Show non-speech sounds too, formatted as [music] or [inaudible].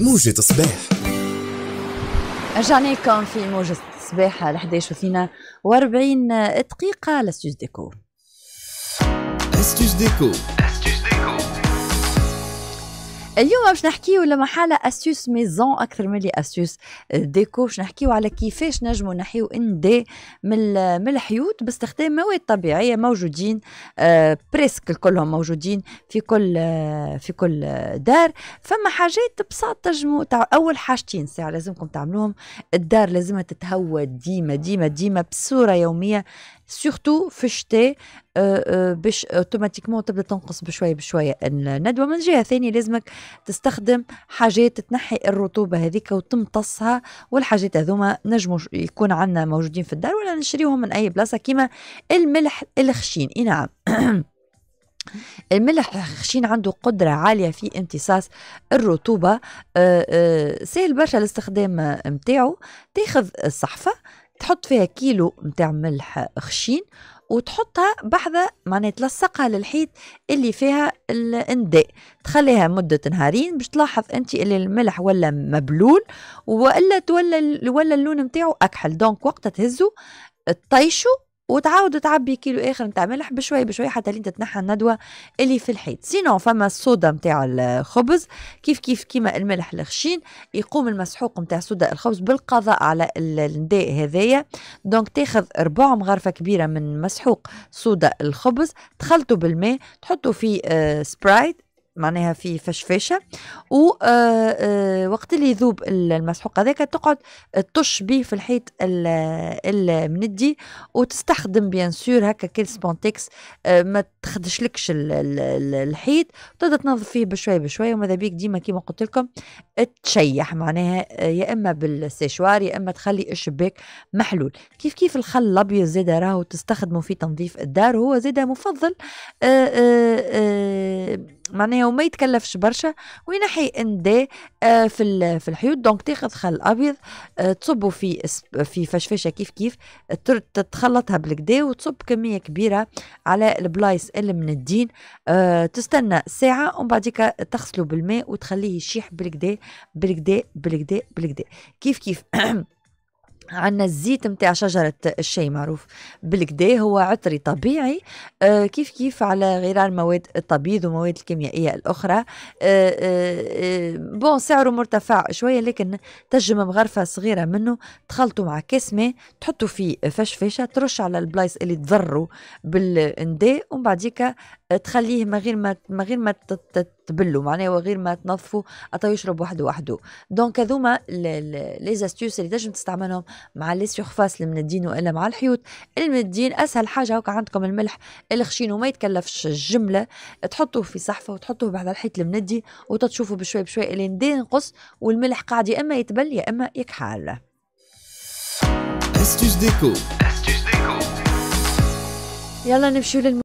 موجة صباح رجعناكم في موجة صباح ل 11 وثنين و40 دقيقة لاستوديو ديكو استوديو ديكو اليوم باش نحكيو لما حالة اسيوس ميزون اكثر من لي اسيوس آه، ديكو باش نحكيو على كيفاش نجمو نحيو دي من من الحيوط باستخدام مواد طبيعيه موجودين آه، بريسك كلهم موجودين في كل آه، في كل دار فما حاجات بساط تجمو اول حاجتين ساعه لازمكم تعملوهم الدار لازمها تتهوى ديما ديما ديما بصوره يوميه سورتو في الشتاء باش اوتوماتيكمون تبدا تنقص بشويه بشويه الندوه من جهه ثانيه لازمك تستخدم حاجات تنحي الرطوبه هذيك وتمتصها والحاجات هذوما نجموا يكون عندنا موجودين في الدار ولا نشريهم من اي بلاصه كيما الملح الخشين اي نعم [coughs] الملح الخشين عنده قدرة عالية في امتصاص الرطوبة أه أه سهل برشا الاستخدام متاعو تاخذ الصحفة تحط فيها كيلو متاع ملح خشين وتحطها بحذا معناها تلصقها للحيط اللي فيها الانداء تخليها مدة نهارين باش تلاحظ انت اللي الملح ولا مبلول والا تولى ولا اللون نتاعو اكحل دونك وقتها تهزو تطيشو وتعاود تعبي كيلو اخر نتاع ملح بشوي بشوي حتى لين تتنحى الندوه اللي في الحيط سينو فما الصودا نتاع الخبز كيف كيف كيما الملح الخشين يقوم المسحوق نتاع صودا الخبز بالقضاء على النداء هذايا دونك تاخذ ربع مغرفه كبيره من مسحوق صودا الخبز تخلطه بالماء تحطه في آه، سبرايت معناها في فشفاشه ووقت آه، آه، اللي يذوب المسحوق هذاك تقعد آه، تطش به في الحيط المندي وتستخدم بيان سور هكا كيل سبونتكس ما تخدشلكش الحيط تبدا تنظف فيه بشويه بشويه وماذا بيك ديما كيما قلت لكم تشيح معناها يا اما بالسيشوار يا اما تخلي الشباك محلول كيف كيف الخل الابيض زاده راهو تستخدمه في تنظيف الدار هو زاده مفضل آآ آآ معناها وما يتكلفش برشا وينحي اندى آه، في في الحيوط دونك تاخذ خل ابيض آه، تصبه في في فشفشه كيف كيف تخلطها بالكدا وتصب كميه كبيره على البلايص اللي من الدين آه، تستنى ساعه ومن بعديك تغسله بالماء وتخليه يشيح بالكدا بالكدا بالكدا بالكدا كيف كيف [clears throat] عندنا الزيت نتاع شجرة الشاي معروف بالكدا هو عطري طبيعي آه كيف كيف على غرار مواد الطبيض ومواد الكيميائية الأخرى آه،, آه آه بون سعره مرتفع شوية لكن تجم مغرفة صغيرة منه تخلطوا مع كاس ماء تحطوا فيه فشفاشة ترش على البلايص اللي تضروا بالنداء ومن بعديك تخليه من غير ما من غير ما تبلوا معناه وغير ما تنظفوا حتى يشرب وحده وحده دونك هذوما لي زاستيوس اللي تنجم تستعملهم مع لي سيرفاس المندين والا مع الحيوط المندين اسهل حاجه هكا عندكم الملح الخشين وما يتكلفش الجمله تحطوه في صحفه وتحطوه بعد الحيط المندي وتتشوفوا بشوي بشوي لين ينقص والملح قاعد يا اما يتبل يا اما يكحل استيوس ديكو يلا نمشيو للم...